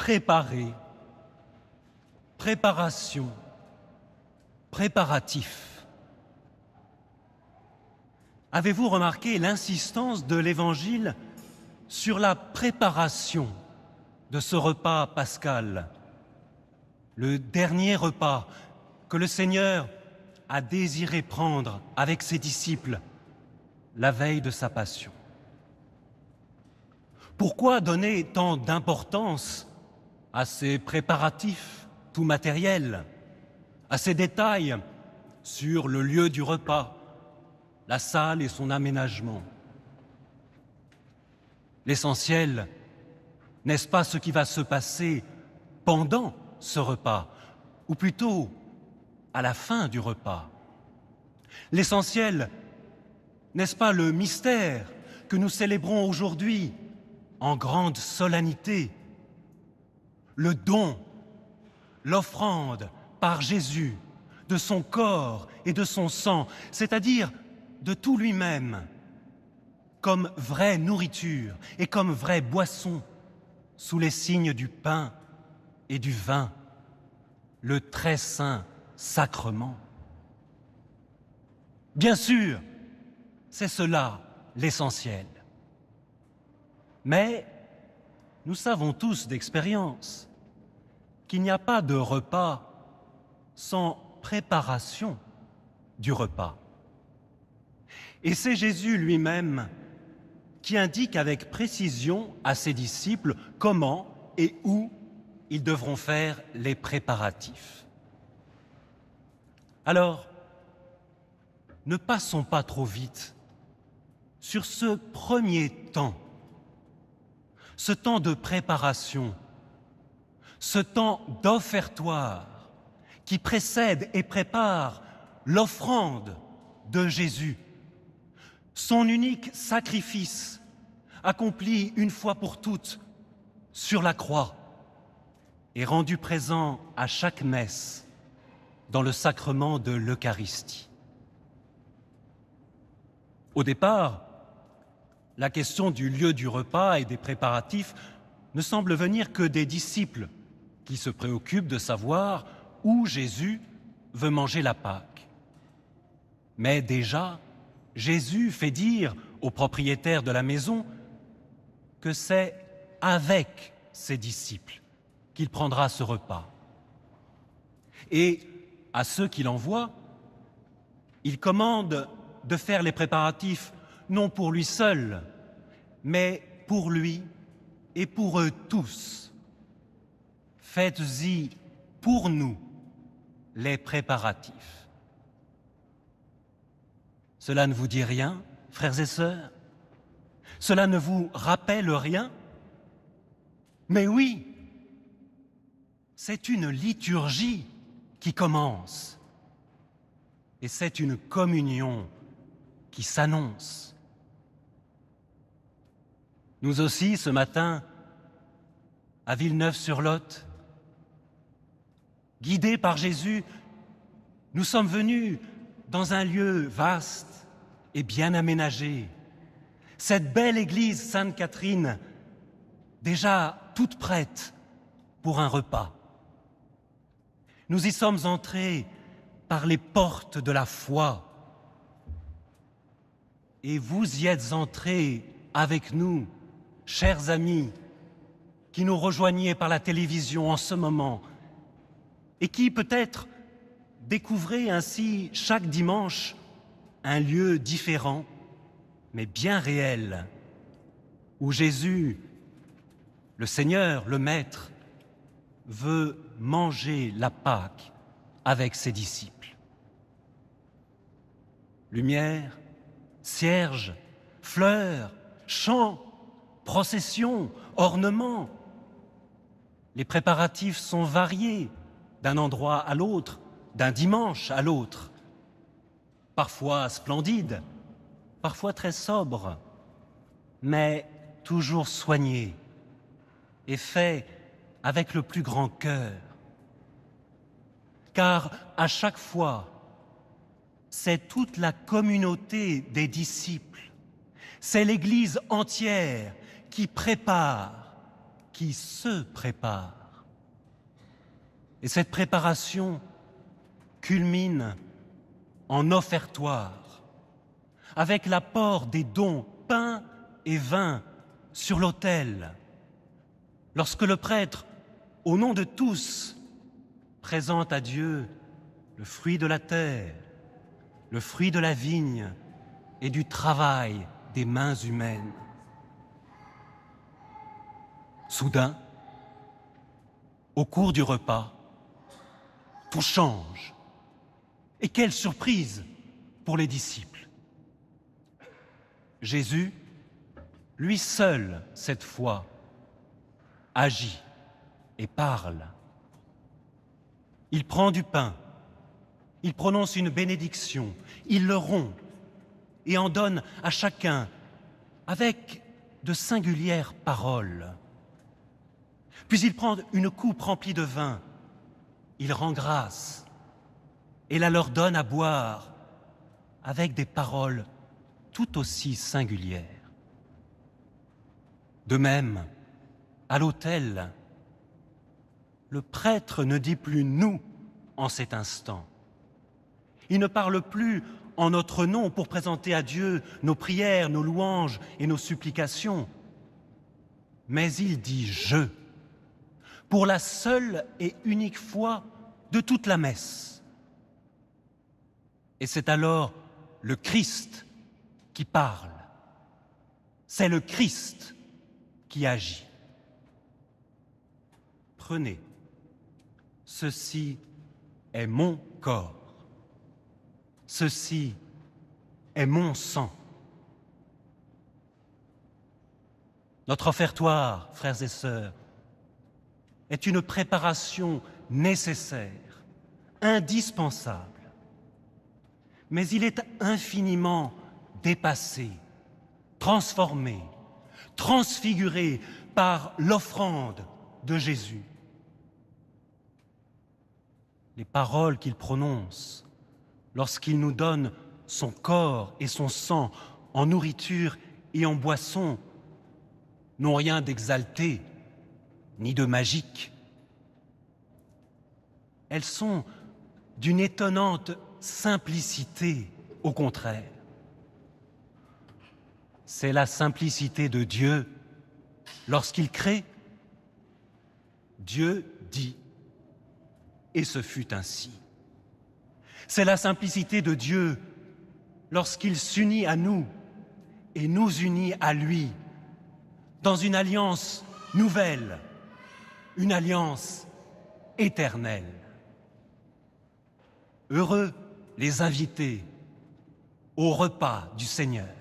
préparer, préparation, préparatif. Avez-vous remarqué l'insistance de l'Évangile sur la préparation de ce repas pascal, le dernier repas que le Seigneur a désiré prendre avec ses disciples la veille de sa passion Pourquoi donner tant d'importance à ses préparatifs tout matériels, à ses détails sur le lieu du repas, la salle et son aménagement. L'essentiel, n'est-ce pas ce qui va se passer pendant ce repas, ou plutôt à la fin du repas L'essentiel, n'est-ce pas le mystère que nous célébrons aujourd'hui en grande solennité le don, l'offrande par Jésus de son corps et de son sang, c'est-à-dire de tout lui-même, comme vraie nourriture et comme vraie boisson, sous les signes du pain et du vin, le très saint sacrement. Bien sûr, c'est cela l'essentiel. Mais nous savons tous d'expérience qu'il n'y a pas de repas sans préparation du repas. Et c'est Jésus lui-même qui indique avec précision à ses disciples comment et où ils devront faire les préparatifs. Alors, ne passons pas trop vite sur ce premier temps, ce temps de préparation ce temps d'offertoire qui précède et prépare l'offrande de Jésus, son unique sacrifice accompli une fois pour toutes sur la croix et rendu présent à chaque messe dans le sacrement de l'Eucharistie. Au départ, la question du lieu du repas et des préparatifs ne semble venir que des disciples qui se préoccupe de savoir où Jésus veut manger la Pâque. Mais déjà, Jésus fait dire au propriétaire de la maison que c'est avec ses disciples qu'il prendra ce repas. Et à ceux qu'il envoie, il commande de faire les préparatifs non pour lui seul, mais pour lui et pour eux tous, faites-y pour nous les préparatifs. Cela ne vous dit rien, frères et sœurs Cela ne vous rappelle rien Mais oui, c'est une liturgie qui commence et c'est une communion qui s'annonce. Nous aussi, ce matin, à Villeneuve-sur-Lot, guidés par Jésus, nous sommes venus dans un lieu vaste et bien aménagé. Cette belle église Sainte-Catherine, déjà toute prête pour un repas. Nous y sommes entrés par les portes de la foi. Et vous y êtes entrés avec nous, chers amis, qui nous rejoignez par la télévision en ce moment, et qui peut-être découvrait ainsi chaque dimanche un lieu différent, mais bien réel, où Jésus, le Seigneur, le Maître, veut manger la Pâque avec ses disciples. Lumière, cierge, fleurs, chants, processions, ornements, les préparatifs sont variés d'un endroit à l'autre, d'un dimanche à l'autre, parfois splendide, parfois très sobre, mais toujours soigné et fait avec le plus grand cœur. Car à chaque fois, c'est toute la communauté des disciples, c'est l'Église entière qui prépare, qui se prépare et cette préparation culmine en offertoire, avec l'apport des dons pain et vin sur l'autel, lorsque le prêtre, au nom de tous, présente à Dieu le fruit de la terre, le fruit de la vigne et du travail des mains humaines. Soudain, au cours du repas, tout change. Et quelle surprise pour les disciples. Jésus, lui seul, cette fois, agit et parle. Il prend du pain, il prononce une bénédiction, il le rompt et en donne à chacun avec de singulières paroles. Puis il prend une coupe remplie de vin il rend grâce et la leur donne à boire avec des paroles tout aussi singulières. De même, à l'autel, le prêtre ne dit plus nous en cet instant. Il ne parle plus en notre nom pour présenter à Dieu nos prières, nos louanges et nos supplications, mais il dit je pour la seule et unique fois de toute la messe. Et c'est alors le Christ qui parle. C'est le Christ qui agit. Prenez, ceci est mon corps. Ceci est mon sang. Notre offertoire, frères et sœurs, est une préparation nécessaire, indispensable, mais il est infiniment dépassé, transformé, transfiguré par l'offrande de Jésus. Les paroles qu'il prononce lorsqu'il nous donne son corps et son sang en nourriture et en boisson n'ont rien d'exalté, ni de magique. Elles sont d'une étonnante simplicité, au contraire. C'est la simplicité de Dieu. Lorsqu'il crée, Dieu dit, et ce fut ainsi. C'est la simplicité de Dieu lorsqu'il s'unit à nous et nous unit à lui dans une alliance nouvelle une alliance éternelle. Heureux les invités au repas du Seigneur.